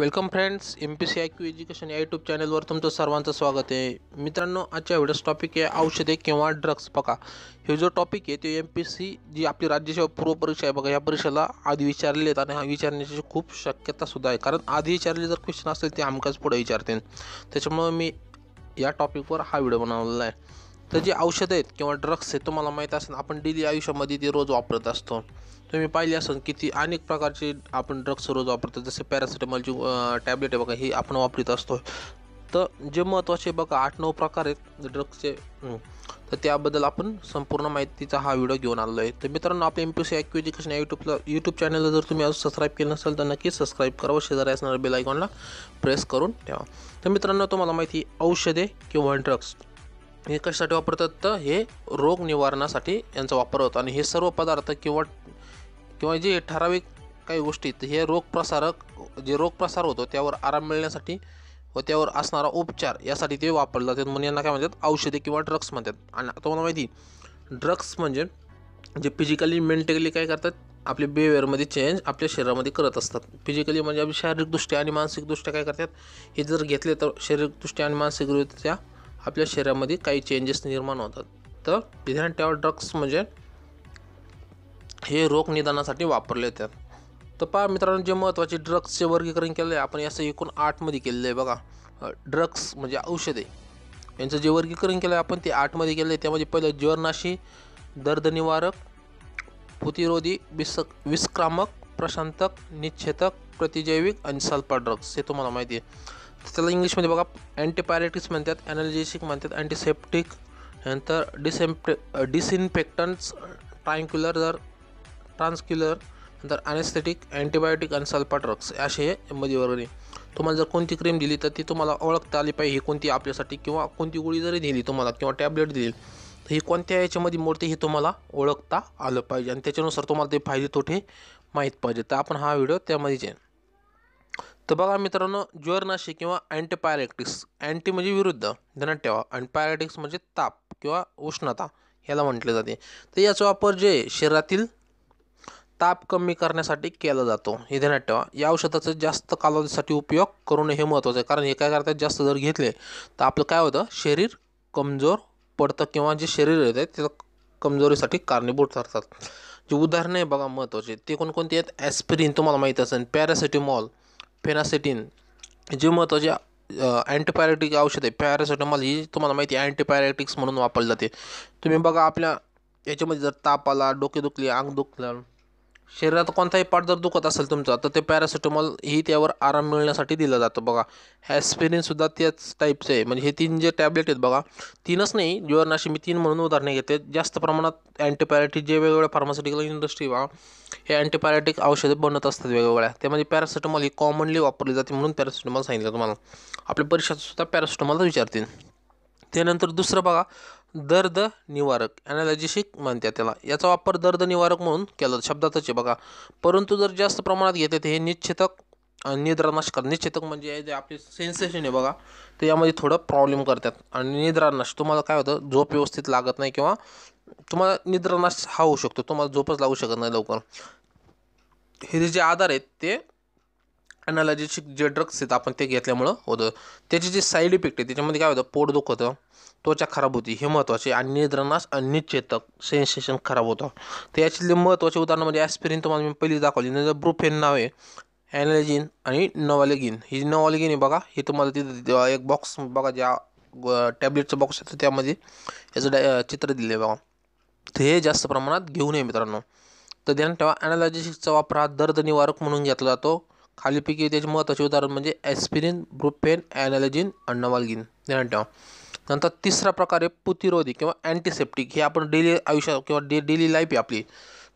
welcome friends M P C I Q education या YouTube चॅनलवर तुमचं सर्वांचं स्वागत आहे मित्रांनो आजच्या व्हिडिओस टॉपिक आहे औषधे किंवा ड्रग्स बघा हे जो टॉपिक आहे तो एम पी सी जी आपली राज्यसेवा पूर्व परीक्षा आहे बघा या परीक्षेला आधी विचारले आहेत आणि हा विचारण्याची खूप शक्यतासुद्धा आहे कारण आधी विचारले जर क्वेश्चन असतील ते आमकाच पुढे विचारतील त्याच्यामुळं मी या टॉपिकवर हा व्हिडिओ बनवलेला आहे तर जे औषधं आहेत किंवा ड्रग्स आहेत तुम्हाला माहीत असेल आपण डेली आयुष्यामध्ये ते रोज वापरत असतो तुम्ही पाहिले असेल किती अनेक प्रकारचे आपण ड्रग्स रोज वापरतो जसे पॅरासिटेमॉलची टॅबलेट आहे बघा ही आपण वापरत असतो तर जे महत्त्वाचे बघा आठ नऊ प्रकार आहेत ड्रग्सचे तर त्याबद्दल आपण संपूर्ण माहितीचा हा व्हिडिओ घेऊन आलो आहे तर मित्रांनो आपल्या एम पी सी ॲक्यू एज्युकेशन यूट्यूबला यूट्यूब चॅनलला जर तुम्ही अजून सबस्क्राईब केलं नसेल तर नक्की सबस्क्राईब करा व शेजारी असणाऱ्या बेल आयकॉनला प्रेस करून ठेवा तर मित्रांनो तुम्हाला माहिती औषधे किंवा ड्रग्स हे कशासाठी वापरतात तर हे रोग निवारणासाठी यांचा वापर होतो आणि हे सर्व पदार्थ किंवा किंवा जे ठराविक काही गोष्टी हे रोग प्रसारक जे रोग प्रसार होतो त्यावर आराम मिळण्यासाठी व त्यावर असणारा उपचार यासाठी ते वापरले जातात म्हणून यांना काय म्हणतात औषधे किंवा ड्रग्स म्हणतात आणि आता मला माहिती ड्रग्स म्हणजे जे फिजिकली मेंटली काय करतात आपले बिहेवियरमध्ये चेंज आपल्या शरीरामध्ये करत असतात फिजिकली म्हणजे आपली शारीरिकदृष्ट्या आणि मानसिकदृष्ट्या काय करतात हे जर घेतले तर शारीरिकदृष्ट्या आणि मानसिकदृष्ट्या आपल्या शरीरामध्ये काही चेंजेस निर्माण होतात तर विधान टेवा ड्रग्स म्हणजे हे रोग निदानासाठी वापरले जातात तर पहा मित्रांनो जे महत्त्वाचे ड्रग्सचे वर्गीकरण केले आहे आपण याचं एकूण आठमध्ये केलेलं आहे बघा ड्रग्स म्हणजे औषधे यांचं जे वर्गीकरण केलं आहे आपण ते आठमध्ये केले आहे त्यामध्ये पहिलं ज्वरनाशी दर्दनिवारक प्रतिरोधी विस विस्क्रामक प्रशांतक निच्छेदक प्रतिजैविक आणि सल्फा ड्रग्स हे तुम्हाला माहिती आहे त्याला इंग्लिशमध्ये बघा अँटीपायरेटिक्स म्हणतात ॲनालिजिशिक म्हणतात अँटीसेप्टिक नंतर डिसेम्पे डिसइन्फेक्टन्स ट्रायंक्युलर जर ट्रान्सक्युलर नंतर ॲनेस्थेटिक अँटीबायोटिक आणि सल्फा ड्रग्स असे मध्ये तुम्हाला जर कोणती क्रीम दिली तर ती तुम्हाला ओळखता आली पाहिजे ही कोणती आपल्यासाठी किंवा कोणती गोळी जरी दिली तुम्हाला किंवा टॅबलेट दिली तर ही कोणत्या याच्यामध्ये मोडते हे तुम्हाला ओळखता आलं पाहिजे आणि त्याच्यानुसार तुम्हाला ते फायदे तोटे माहीत पाहिजे तर आपण हा व्हिडिओ त्यामध्ये तर बघा मित्रांनो ज्वरनाशी किंवा अँटीपायरेटिक्स अँटी म्हणजे विरुद्ध ध्यानात ठेवा आणि पायरेटिक्स म्हणजे ताप किंवा उष्णता ह्याला म्हटले जाते तर याचा वापर जे शरीरातील ताप कमी करण्यासाठी केला जातो हे ध्यानात ठेवा या औषधाचा जास्त कालावधीसाठी उपयोग करू नये हे महत्त्वाचं आहे कारण हे काय करतात जास्त जर घेतले तर आपलं काय होतं शरीर कमजोर पडतं किंवा जे शरीर येतं त्याचं कमजोरीसाठी कारणीभूत ठरतात जे उदाहरणं आहे बघा महत्त्वाचे ते कोणकोणते आहेत ॲस्पिरिन तुम्हाला माहीत असेल पॅरासिटीमॉल फेनासेटिन जे महत्त्वाचे अँटीपायरेटिक औषध आहे पॅरासिटामॉल ही तुम्हाला माहिती आहे अँटीपायरेटिक्स म्हणून वापरली जाते तुम्ही बघा आपल्या याच्यामध्ये जर ताप आला डोके दुखले अंग दुखलं शरीरात कोणताही पाठ जर दुखत असेल तुमचा तर ते पॅरासिटामॉल ही त्यावर आराम मिळण्यासाठी दिलं जातं बघा सुद्धा त्याच टाईपचं आहे म्हणजे हे तीन जे टॅबलेट आहेत बघा तीनच नाही जीवनाशी मी तीन म्हणून उदाहरणे घेते जास्त प्रमाणात अँटीबायोटिक जे वेगवेगळ्या फार्मास्युटिकल इंडस्ट्री बघा हे अँटीबायोटिक औषधे बनत असतात वेगवेगळ्या त्यामध्ये पॅरासिटेमॉल ही कॉमनली वापरली जाते म्हणून पॅरासिटेमॉल सांगितलं तुम्हाला आपल्या परीक्षातसुद्धा पॅरासिटमॉलच विचारतील त्यानंतर दुसरं बघा दर्द निवारक ॲनालॅजिशिक म्हणतात त्याला याचा वापर दर्द निवारक म्हणून केला शब्दातच आहे बघा परंतु जर जास्त प्रमाणात घेते हे निश्चितक कर निश्चितक म्हणजे जे आपले सेन्सेशन आहे बघा ते यामध्ये थोडं प्रॉब्लेम करतात आणि निद्रानाश तुम्हाला काय होतं झोप व्यवस्थित लागत नाही किंवा तुम्हाला निद्रानाश हा होऊ शकतो तुम्हाला झोपच लागू शकत नाही लवकर हे जे आधार आहेत ते ॲनालॉजिशिक जे ड्रग्स आहेत आपण ते घेतल्यामुळं होतं त्याचे जे साईड इफेक्ट आहे त्याच्यामध्ये काय होतं पोट दुखतं त्वचा खराब होती हे महत्त्वाचे आणि निद्रणास आणि सेन्सेशन खराब होतं तर याच्यातले महत्त्वाचे उदाहरण म्हणजे ॲस्पिरिन तुम्हाला मी पहिली दाखवली नंतर ब्रुफेन नाव आहे ॲनलेजिन आणि नवालेगिन ही नवालेगिन आहे बघा हे तुम्हाला तिथे एक बॉक्स बघा ज्या टॅबलेटचं बॉक्स येतं त्यामध्ये याचं डॅ चित्र दिले बघा तर हे जास्त प्रमाणात घेऊ नये मित्रांनो तर ध्यान ठेवा ॲनालॉजिस्टचा वापर हा दर्द निवारक म्हणून घेतला जातो खालीपैकी त्याचे महत्त्वाचे उदाहरण म्हणजे ॲस्पिरिन ब्रुफेन ॲनालॉजिन आणि ध्यान ठेवा नंतर तिसरा प्रकार आहे प्रतिरोधी किंवा अँटीसेप्टिक हे आपण डेली आयुष्य किंवा डे डेली लाईफ आहे आपली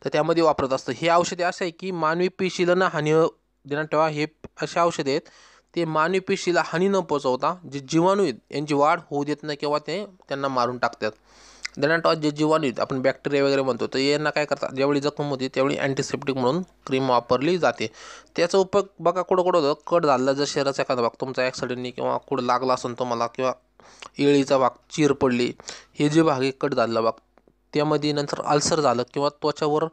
तर त्यामध्ये वापरत असतं हे औषधे असं आहे की मानवी पेशीला हानी देण्यात ठेवा हे असे औषधे आहेत ते मानवी पेशीला हानी न पोहोचवता जे जीवाणू आहेत यांची वाढ होऊ देत नाही किंवा ते त्यांना मारून टाकतात ठेवा जे जीवाणू आहेत आपण बॅक्टेरिया वगैरे म्हणतो तर यांना काय करतात ज्यावेळी जखम होते त्यावेळी अँटीसेप्टिक म्हणून क्रीम वापरली जाते त्याचा उपयोग बघा कुठं कुठं होतं कट झालं जर शरीराचा एखादा भाग तुमचा ॲक्सिडेंटनी किंवा कुठं लागला असेल तुम्हाला किंवा येळीचा भाग चीर पडली हे जे भाग आहे कट झालेला भाग त्यामध्ये नंतर आल्सर झालं किंवा त्वचावर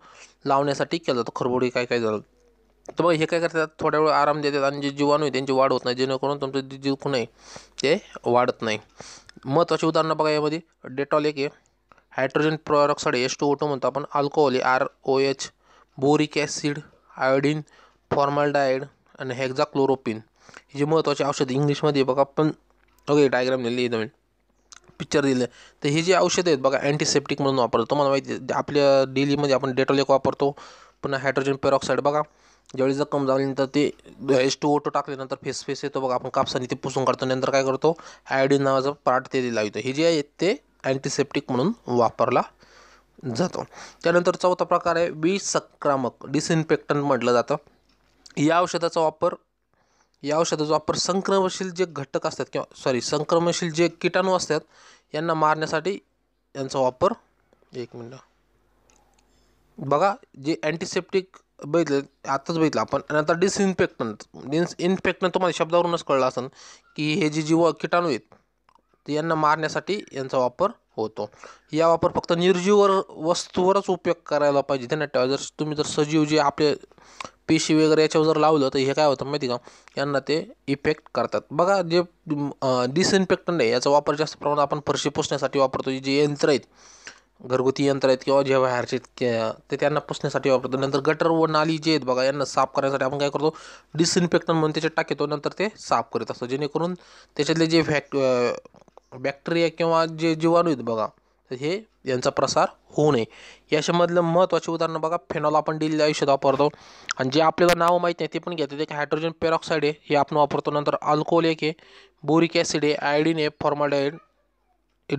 लावण्यासाठी केलं जातो खरबोडी काय काय झालं तर बघा हे काय करतात थोड्या वेळ आराम देतात आणि जे जीवाणू आहे त्यांची वाढ होत नाही जेणेकरून तुमचं जे जीव आहे ते वाढत नाही महत्त्वाचे उदाहरणं बघा यामध्ये डेटॉल एक आहे हायड्रोजन परऑक्साईड एस टू ओटो म्हणतो आपण अल्कोहोल आहे R O H boric acid iodine formaldehyde आणि हेक्झा हे जे महत्त्वाचे औषध इंग्लिशमध्ये बघा पण ओके डायग्राम लिहिली नवीन पिक्चर दिले तर हे जे औषधं आहेत बघा अँटीसेप्टिक म्हणून वापरतो तुम्हाला माहिती आपल्या डेलीमध्ये आपण डेटॉल एक वापरतो पुन्हा हायड्रोजन पेरॉक्साईड बघा ज्यावेळी जखम झाल्यानंतर ते एस टू ओटो टाकल्यानंतर फेस फेस येतो बघा आपण कापसाने ते पुसून काढतो नंतर काय करतो आयोडीन नावाचा पार्ट ते लावतो हे जे आहे ते अँटीसेप्टिक म्हणून वापरला जातो त्यानंतर चौथा प्रकार आहे विसक्रामक डिसइन्फेक्टंट म्हटलं जातं या औषधाचा वापर या औषधाचा वापर संक्रमणशील जे घटक असतात किंवा सॉरी संक्रमणशील जे किटाणू असतात यांना मारण्यासाठी यांचा वापर एक मिनटं बघा जे अँटीसेप्टिक बघितलं आताच बघितलं आपण आणि आता डिसइन्फेक्टंट डिस इन्फेक्टंट तुम्हाला शब्दावरूनच कळलं असेल की हे जे जीव किटाणू आहेत ते यांना मारण्यासाठी यांचा वापर होतो या वापर फक्त निर्जीव वस्तूवरच उपयोग करायला पाहिजे त्यांना जर तुम्ही जर सजीव जे आपले पेशी वगैरे याच्यावर जर लावलं तर हे काय होतं माहिती का यांना ते इफेक्ट करतात बघा जे डिसइन्फेक्टंट आहे याचा वापर जास्त प्रमाणात आपण फरशी पुसण्यासाठी वापरतो जे यंत्र आहेत घरगुती यंत्र आहेत किंवा जे बाहेरचे ते त्यांना पुसण्यासाठी वापरतो नंतर गटर व नाली जे आहेत बघा यांना साफ करण्यासाठी आपण काय करतो डिसइन्फेक्टन म्हणून त्याच्यात टाकतो नंतर ते साफ करीत असतो जेणेकरून त्याच्यातले जे फॅक्ट बॅक्टेरिया किंवा जे जीवाणू आहेत बघा हे यांचा प्रसार होऊ नये याच्यामधलं महत्त्वाचे उदाहरण बघा फेनॉल आपण डेली आयुष्यात वापरतो आणि जे आपल्याला नावं माहीत नाही ते पण घेतात एक हायड्रोजन पेरॉक्साईड आहे हे आपण वापरतो नंतर अल्कोहोल एक आहे बोरिक ॲसिड आहे आयडीन आहे फॉर्माडाईड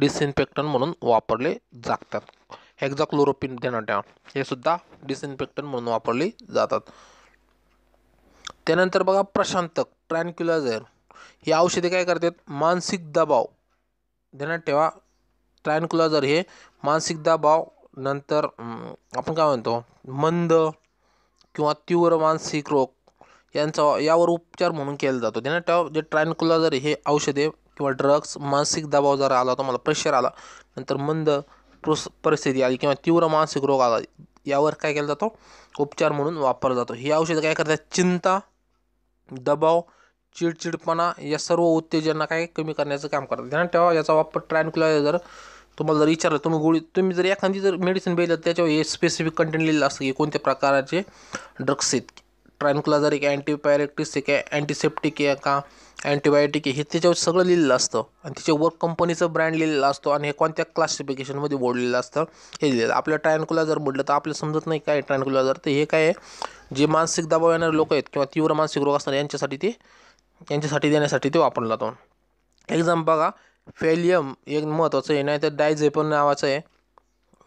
डिसइन्फेक्टन म्हणून वापरले जातात हेक्झाक्लोरोपिन देणाट्या हे सुद्धा डिसइन्फेक्टन म्हणून वापरले जातात त्यानंतर बघा प्रशांतक ट्रॅनक्युलाझेर ही औषधे काय करतात मानसिक दबाव देण्यात ठेवा ट्रायनक्लॉजर हे मानसिक दबाव नंतर आपण काय म्हणतो मंद किंवा तीव्र मानसिक रोग यांचा यावर उपचार म्हणून केला जातो त्यांना त्या जे ट्रायनक्लॉजर हे औषधे किंवा ड्रग्स मानसिक दबाव जर आला मला प्रेशर आला नंतर मंद प्रोस परिस्थिती आली किंवा तीव्र मानसिक रोग आला यावर काय केला जातो उपचार म्हणून वापरला जातो ही औषधं काय करतात चिंता दबाव चिडचिडपणा या सर्व उत्तेजना काय कमी करण्याचं काम करतात ध्यान ठेवा याचा वापर ट्रायनक्युलर जर तुम्हाला जर विचारलं तुम्ही गोळी तुम्ही जर एखादी जर मेडिसिन तर त्याच्यावर हे स्पेसिफिक कंटेंट लिहिलं असतं की कोणत्या प्रकाराचे ड्रग्स आहेत ट्रायनकुला जर एक अँटीबायोटिक्स आहे का अँटीसेप्टिक आहे का अँटीबायोटिक आहे हे त्याच्यावर सगळं लिहिलेलं असतं आणि त्याच्यावर कंपनीचं ब्रँड लिहिलेलं असतो आणि हे कोणत्या क्लासिफिकेशनमध्ये बोललेलं असतं हे लिहिलेलं आपल्या ट्रायनकुला जर म्हटलं तर आपल्याला समजत नाही काय ट्रायनकुला जर तर हे काय आहे जे मानसिक दबाव येणारे लोक आहेत किंवा तीव्र मानसिक रोग असणारे यांच्यासाठी ते यांच्यासाठी देण्यासाठी ते वापरला जातो एक्झाम बघा फेलियम एक महत्त्वाचं आहे नाही तर डायझेपन नावाचं आहे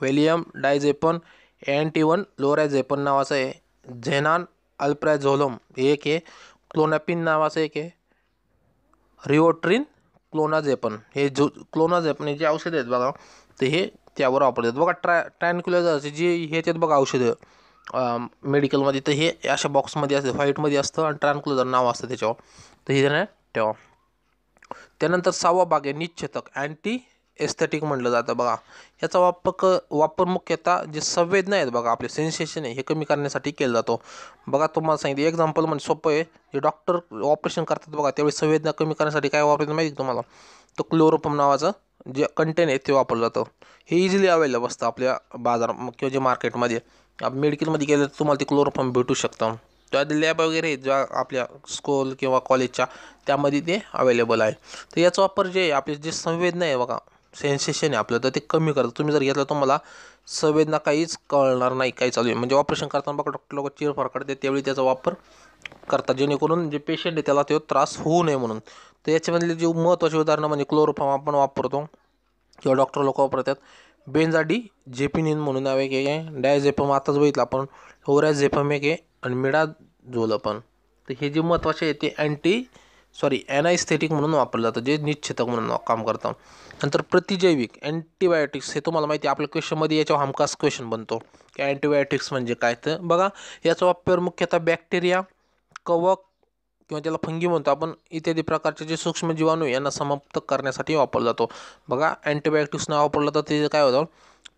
वेलियम डायझेपन वन लोरायझेपन नावाचं आहे झेनान अल्प्रायझोलम एक आहे क्लोनापिन नावाचं एक आहे रिओट्रिन क्लोनाझेपन हे जो क्लोनाझेपन हे जे औषधं आहेत बघा ते हे त्यावर वापरतात बघा ट्रॅ ट्रॅनक्युलरचे जे हे त्यात बघा औषधं मेडिकलमध्ये तर हे अशा बॉक्समध्ये असतं व्हाईटमध्ये असतं आणि ट्रान्क्लोजर नाव असतं त्याच्यावर तर हे त्याने ठेवा त्यानंतर सहावा भाग आहे निश्चेतक अँटी एस्थेटिक म्हटलं जातं बघा याचा वापर वापर मुख्यतः जे संवेदना आहेत बघा आपले सेन्सेशन आहे हे कमी करण्यासाठी केला जातो बघा तुम्हाला सांगितलं एक्झाम्पल म्हणजे सोपं आहे जे डॉक्टर ऑपरेशन करतात बघा त्यावेळी संवेदना कमी करण्यासाठी काय वापरतात माहिती तुम्हाला तर क्लोरोपम नावाचं जे कंटेन आहे ते वापरलं जातं हे इझिली अवेलेबल असतं आपल्या बाजार किंवा जे मार्केटमध्ये आप मेडिकलमध्ये गेलं तर तुम्हाला ते क्लोरोफॉर्म भेटू शकतं त्या लॅब वगैरे ज्या आपल्या स्कूल किंवा कॉलेजच्या त्यामध्ये ते अवेलेबल आहे तर याचा वापर जे आपले जे संवेदना आहे बघा सेन्सेशन आहे आपलं तर ते कमी करतं तुम्ही जर घेतलं तुम्हाला संवेदना काहीच कळणार नाही काही चालू आहे म्हणजे ऑपरेशन करताना बघा डॉक्टर लोक चिरफार करते त्यावेळी त्याचा वापर करतात जेणेकरून जे पेशंट आहे त्याला तो त्रास होऊ नये म्हणून तर याच्यामधले जे महत्त्वाची उदाहरणं म्हणजे क्लोरोफॉर्म आपण वापरतो किंवा डॉक्टर लोक वापरतात बेंजाडी झेपिनिन म्हणून नाव एक आहे डाय झेपम आताच बघितलं आपण ओरा झेपम एक आहे आणि मिडा पण तर हे जे महत्त्वाचे आहे ते अँटी सॉरी अॅनायस्थेटिक म्हणून वापरलं जातं जे निश्चितक म्हणून काम करतं नंतर प्रतिजैविक अँटीबायोटिक्स हे तुम्हाला माहिती आहे आपल्या क्वेश्चनमध्ये याच्यावर हमखास क्वेश्चन बनतो की अँटीबायोटिक्स म्हणजे काय तर बघा याचा वापर मुख्यतः बॅक्टेरिया कवक किंवा त्याला फंगी म्हणतो आपण इत्यादी प्रकारचे जे सूक्ष्म जीवाणू यांना समाप्त करण्यासाठी वापरला जातो बघा अँटीबायोटिक्स न वापरलं तर ते काय होतं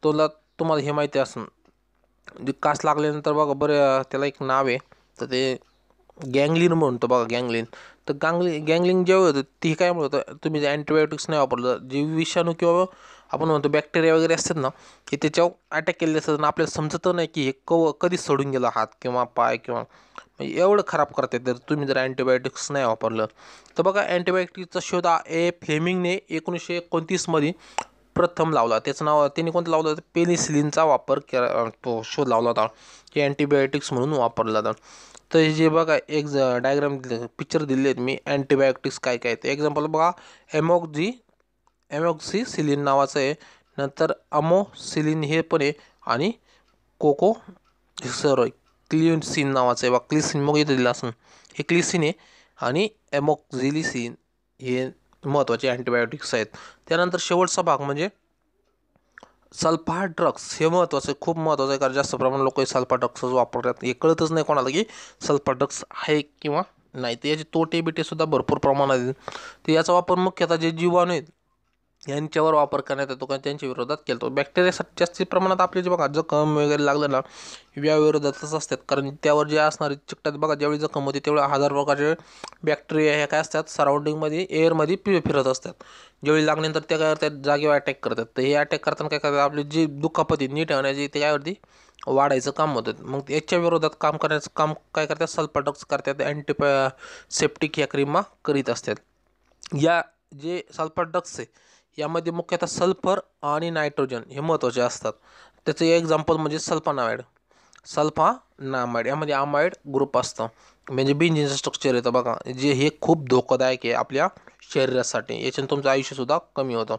तोला तुम्हाला हे माहिती असून जे कास लागल्यानंतर बघा बरं त्याला एक नाव आहे तर ते गँगलिन म्हणतो बघा गँगलिन तर गांगली गँगलिन जे होतं ते काय म्हणतं तुम्ही जे अँटीबायोटिक्स नाही वापरलं जे विषाणू किंवा आपण म्हणतो बॅक्टेरिया वगैरे असतात ना की त्याच्यावर अटॅक केलेले असतात आणि आपल्याला समजतं नाही की हे कव कधी सडून गेलं हात किंवा पाय किंवा म्हणजे एवढं खराब करते तर तुम्ही जर अँटीबायोटिक्स नाही वापरलं तर बघा अँटीबायोटिकचा शोध ए फ्लेमिंगने एकोणीसशे एकोणतीसमध्ये प्रथम लावला त्याचं नाव त्यांनी कोणतं लावलं होतं पेनिसिलिनचा वापर केला तो शोध लावला होता की अँटीबायोटिक्स म्हणून वापरला जातात तर हे जे बघा एक डायग्राम पिक्चर दिले आहेत मी अँटीबायोटिक्स काय काय आहेत एक्झाम्पल बघा जी ॲमॉक्सिसिलिन नावाचं आहे नंतर अमोसिलिन हे पण आहे आणि कोको सॉरी क्लिसिन नावाचं आहे वा क्लिसिन मग येतं दिला असून हे क्लिसिन आहे आणि ॲमोक्झिलिसिन हे महत्त्वाचे अँटीबायोटिक्स आहेत त्यानंतर शेवटचा भाग म्हणजे सल्फा ड्रग्स हे महत्त्वाचं आहे खूप महत्त्वाचं आहे कारण जास्त प्रमाणात लोक हे सल्फा ड्रग्सच वापरतात हे कळतच नाही कोणाला की सल्फा ड्रग्स आहे किंवा नाही तर याचे तोटे बिटेसुद्धा भरपूर प्रमाणात आहेत तर याचा वापर मुख्यतः जे जीवाणू आहेत यांच्यावर वापर करण्यात येतो का त्यांच्या विरोधात केला बॅक्टेरियासाठी जास्तीत प्रमाणात आपले जे बघा जखम वगैरे लागलं ना या विरोधातच असतात कारण त्यावर जे असणारे चिकटात बघा ज्यावेळी जखम होते तेव्हा हजार प्रकारचे बॅक्टेरिया हे काय असतात सराउंडिंगमध्ये एअरमध्ये पि फिरत असतात ज्यावेळी लागल्यानंतर त्या काय करतात जागेवर अटॅक करतात तर हे अटॅक करताना काय करतात आपली जी दुखापती नीट होण्याची ते यावरती वाढायचं काम होतं मग याच्या विरोधात काम करण्याचं काम काय करतात सल्फाटॉक्स करतात अँटीपा सेप्टिक या क्रीमा करीत असतात या जे सल्फाटॉक्स आहे यामध्ये मुख्यतः सल्फर आणि नायट्रोजन हे महत्त्वाचे असतात त्याचं एक्झाम्पल म्हणजे सल्फानामाइड सल्फा नामाइड यामध्ये आमाइड ग्रुप असतं म्हणजे बिंजिनचं स्ट्रक्चर येतं बघा जे हे खूप धोकादायक आहे आपल्या शरीरासाठी याच्यानं तुमचं आयुष्यसुद्धा कमी होतं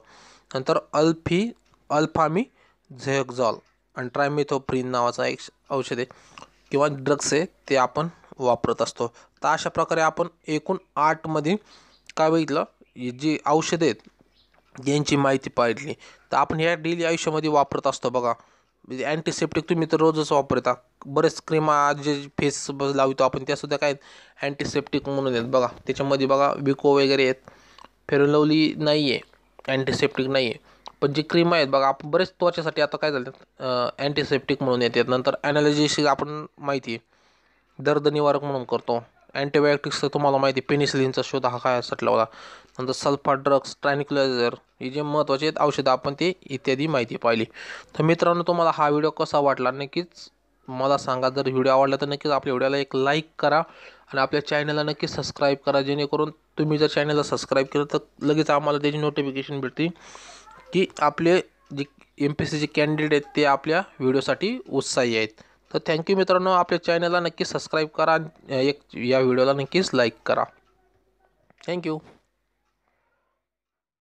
नंतर अल्फी अल्फामी झेक्झॉल आणि ट्रायमेथोप्रिन नावाचा एक औषध आहे किंवा ड्रग्स आहे ते आपण वापरत असतो तर अशा प्रकारे आपण एकूण आठमध्ये काय बघितलं जी औषधे आहेत यांची माहिती पाहिली तर आपण ह्या डेली आयुष्यामध्ये वापरत असतो बघा अँटीसेप्टिक म्हणजे तुम्ही तर रोजच वापरता बरेच क्रीम जे फेस लावतो आपण त्यासुद्धा काय आहेत अँटीसेप्टिक म्हणून आहेत बघा त्याच्यामध्ये बघा विको वगैरे आहेत फेरलवली नाही आहे अँटीसेप्टिक नाही आहे पण जी क्रीम आहेत बघा आपण बरेच त्वचेसाठी आता काय झालं अँटीसेप्टिक म्हणून येत आहेत नंतर ॲनालॉजीशी आपण माहिती आहे दर्द निवारक म्हणून करतो अँटीबायोटिक्सचं तुम्हाला माहिती पेनिसिलिनचा शोध हा काय सटला होता नंतर सल्फा ड्रग्स ट्रॅनिक्युलायझर हे जे महत्त्वाचे आहेत औषधं आपण ते इत्यादी माहिती पाहिली तर मित्रांनो तुम्हाला हा व्हिडिओ कसा वाटला नक्कीच मला सांगा जर व्हिडिओ आवडला तर नक्कीच आपल्या व्हिडिओला एक लाईक करा आणि आपल्या चॅनलला नक्की सबस्क्राईब करा जेणेकरून तुम्ही जर चॅनलला सबस्क्राईब केलं तर लगेच आम्हाला त्याची नोटिफिकेशन भेटते की आपले जे एम पी सीचे कॅन्डिडेट आहेत ते आपल्या व्हिडिओसाठी उत्साही आहेत तर थँक्यू मित्रांनो आपल्या चॅनलला नक्की सबस्क्राईब करा आणि एक या व्हिडिओला नक्कीच लाईक करा थँक्यू